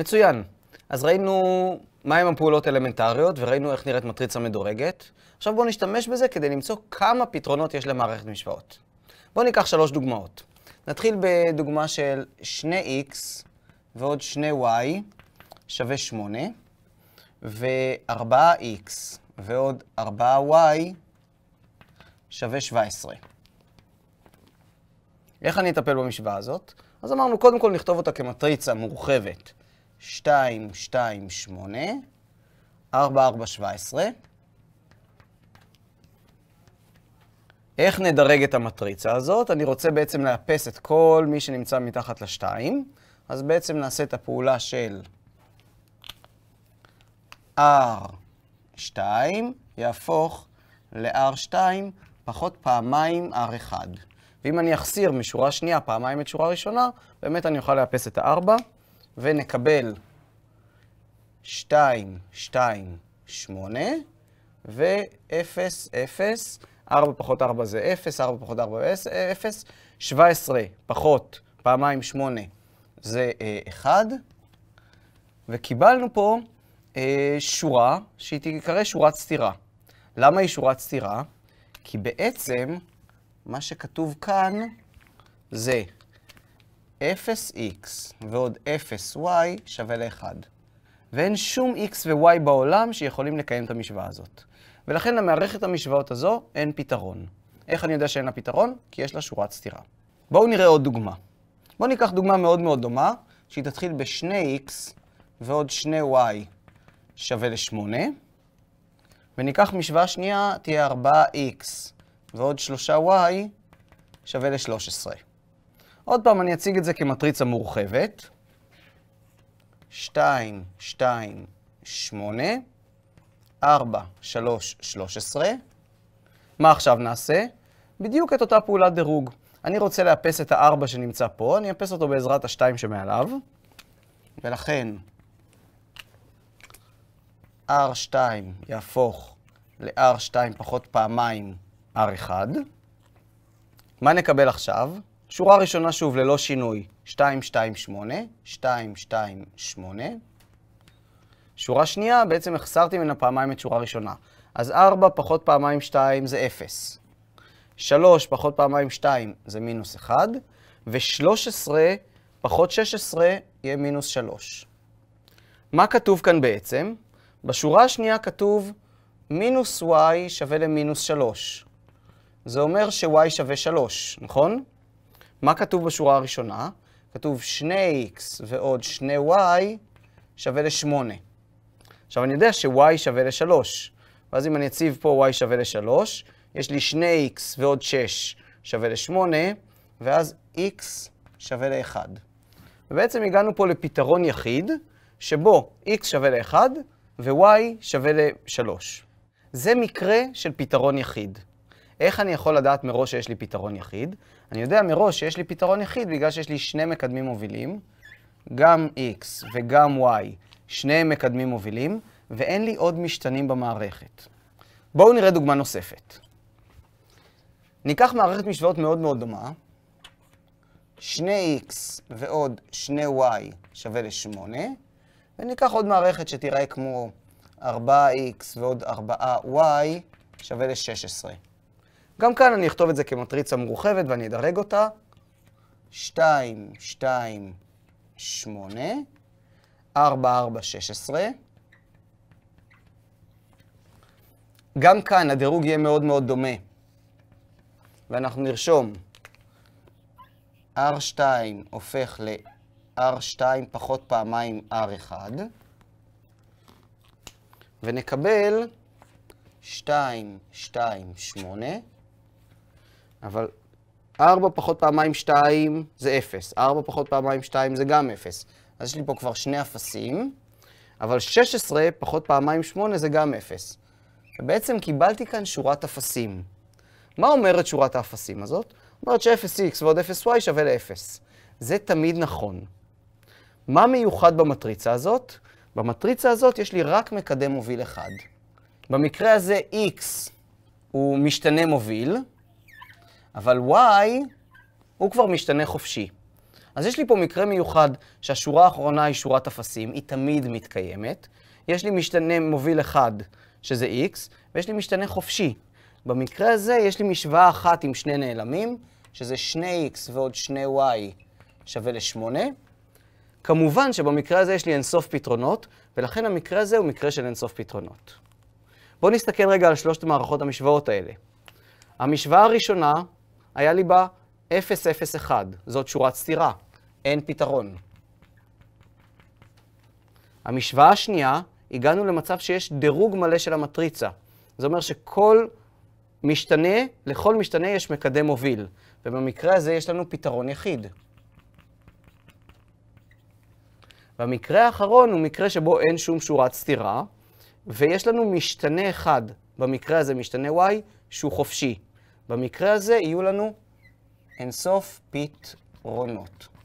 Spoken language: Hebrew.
מצוין. אז ראינו מהם הפעולות האלמנטריות וראינו איך נראית מטריצה מדורגת. עכשיו בואו נשתמש בזה כדי למצוא כמה פתרונות יש למערכת משוואות. בואו ניקח שלוש דוגמאות. נתחיל בדוגמה של 2x ועוד 2y שווה 8, ו-4x ועוד 4y שווה 17. איך אני אטפל במשוואה הזאת? אז אמרנו, קודם כל נכתוב אותה כמטריצה מורחבת 2, 2, 8, 4, 4, 17. איך נדרג את המטריצה הזאת? אני רוצה בעצם לאפס את כל מי שנמצא מתחת ל-2, אז בעצם נעשה את הפעולה של R2 יהפוך ל-R2 פחות פעמיים R1. ואם אני אחסיר משורה שנייה פעמיים את שורה ראשונה, באמת אני אוכל לאפס את ה-4. ונקבל 2, 2, 8 ו-0, 0. 4 פחות 4 זה 0, 4 פחות 4 זה 0, 17 פחות פעמיים 8 זה 1, אה, וקיבלנו פה אה, שורה שהיא תיקרא שורת סתירה. למה היא שורת סתירה? כי בעצם מה שכתוב כאן זה 0x ועוד 0y שווה ל-1. ואין שום x ו-y בעולם שיכולים לקיים את המשוואה הזאת. ולכן למערכת המשוואות הזו אין פתרון. איך אני יודע שאין לה פתרון? כי יש לה שורת סתירה. בואו נראה עוד דוגמה. בואו ניקח דוגמה מאוד מאוד דומה, שהיא תתחיל ב-2x ועוד 2y שווה ל-8, וניקח משוואה שנייה, תהיה 4x ועוד 3y שווה ל-13. עוד פעם, אני אציג את זה כמטריצה מורחבת. 2, 2, 8, 4, 3, 13. מה עכשיו נעשה? בדיוק את אותה פעולת דירוג. אני רוצה לאפס את ה-4 שנמצא פה, אני אאפס אותו בעזרת ה-2 שמעליו, ולכן R2 יהפוך ל-R2 פחות פעמיים R1. מה נקבל עכשיו? שורה ראשונה שוב ללא שינוי, 228, 228. שורה שנייה, בעצם החסרתי ממנה פעמיים את שורה ראשונה. אז 4 פחות פעמיים 2 זה 0. 3 פחות פעמיים 2 זה מינוס 1, ו-13 פחות 16 יהיה מינוס 3. מה כתוב כאן בעצם? בשורה השנייה כתוב מינוס y שווה למינוס 3. זה אומר ש-y שווה 3, נכון? מה כתוב בשורה הראשונה? כתוב 2x ועוד 2y שווה ל-8. עכשיו, אני יודע ש-y שווה ל-3, ואז אם אני אציב פה y שווה ל-3, יש לי 2x ועוד 6 שווה ל-8, ואז x שווה ל-1. ובעצם הגענו פה לפתרון יחיד, שבו x שווה ל-1 ו-y שווה ל-3. זה מקרה של פתרון יחיד. איך אני יכול לדעת מראש שיש לי פתרון יחיד? אני יודע מראש שיש לי פתרון יחיד בגלל שיש לי שני מקדמים מובילים, גם x וגם y, שני מקדמים מובילים, ואין לי עוד משתנים במערכת. בואו נראה דוגמה נוספת. ניקח מערכת משוואות מאוד מאוד דומה, 2x ועוד 2y שווה ל-8, וניקח עוד מערכת שתיראה כמו 4x ועוד 4y שווה ל-16. גם כאן אני אכתוב את זה כמטריצה מורחבת ואני אדרג אותה. 2, 2, 8, 4, 4, 16. גם כאן הדירוג יהיה מאוד מאוד דומה. ואנחנו נרשום R2 הופך ל-R2 פחות פעמיים R1, ונקבל 2, 2, 8, אבל 4 פחות פעמיים 2 זה 0, 4 פחות פעמיים 2 זה גם 0. אז יש לי פה כבר שני אפסים, אבל 16 פחות פעמיים 8 זה גם 0. ובעצם קיבלתי כאן שורת אפסים. מה אומרת שורת האפסים הזאת? אומרת ש-0x ועוד 0y שווה ל-0. זה תמיד נכון. מה מיוחד במטריצה הזאת? במטריצה הזאת יש לי רק מקדם מוביל אחד. במקרה הזה x הוא משתנה מוביל, אבל y הוא כבר משתנה חופשי. אז יש לי פה מקרה מיוחד שהשורה האחרונה היא שורת אפסים, היא תמיד מתקיימת. יש לי משתנה מוביל אחד, שזה x, ויש לי משתנה חופשי. במקרה הזה יש לי משוואה אחת עם שני נעלמים, שזה 2x ועוד 2y שווה ל-8. כמובן שבמקרה הזה יש לי אינסוף פתרונות, ולכן המקרה הזה הוא מקרה של אינסוף פתרונות. בואו נסתכל רגע על שלושת מערכות המשוואות האלה. המשוואה הראשונה היה לי בה 001, זאת שורת סתירה, אין פתרון. המשוואה השנייה, הגענו למצב שיש דירוג מלא של המטריצה. זה אומר שכל משתנה, לכל משתנה יש מקדם מוביל, ובמקרה הזה יש לנו פתרון יחיד. והמקרה האחרון הוא מקרה שבו אין שום שורת סתירה, ויש לנו משתנה אחד, במקרה הזה משתנה y, שהוא חופשי. במקרה הזה יהיו לנו אינסוף פתרונות.